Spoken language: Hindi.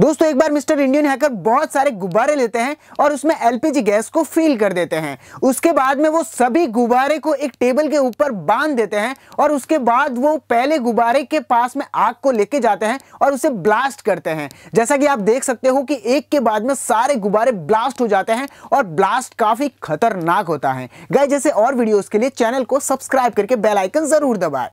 दोस्तों एक बार मिस्टर इंडियन हैकर बहुत सारे गुब्बारे लेते हैं और उसमें एलपीजी गैस को फील कर देते हैं उसके बाद में वो सभी गुब्बारे को एक टेबल के ऊपर बांध देते हैं और उसके बाद वो पहले गुब्बारे के पास में आग को लेके जाते हैं और उसे ब्लास्ट करते हैं जैसा कि आप देख सकते हो कि एक के बाद में सारे गुब्बारे ब्लास्ट हो जाते हैं और ब्लास्ट काफी खतरनाक होता है गए जैसे और वीडियो के लिए चैनल को सब्सक्राइब करके बेलाइकन जरूर दबाए